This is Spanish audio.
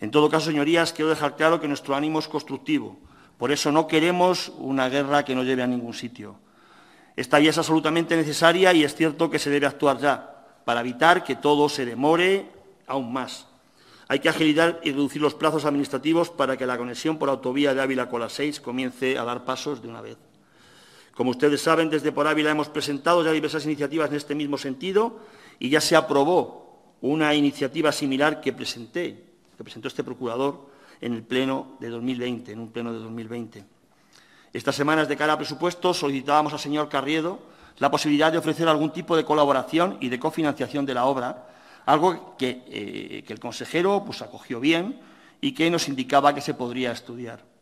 En todo caso, señorías, quiero dejar claro que nuestro ánimo es constructivo. Por eso no queremos una guerra que no lleve a ningún sitio. Esta vía es absolutamente necesaria y es cierto que se debe actuar ya, para evitar que todo se demore aún más. Hay que agilizar y reducir los plazos administrativos para que la conexión por autovía de Ávila con la 6 comience a dar pasos de una vez. Como ustedes saben, desde Por Ávila hemos presentado ya diversas iniciativas en este mismo sentido y ya se aprobó una iniciativa similar que presenté que presentó este procurador en el pleno de 2020, en un pleno de 2020. Estas semanas, de cara a presupuesto solicitábamos al señor Carriedo la posibilidad de ofrecer algún tipo de colaboración y de cofinanciación de la obra, algo que, eh, el consejero pues, acogió bien y que nos indicaba que se podría estudiar.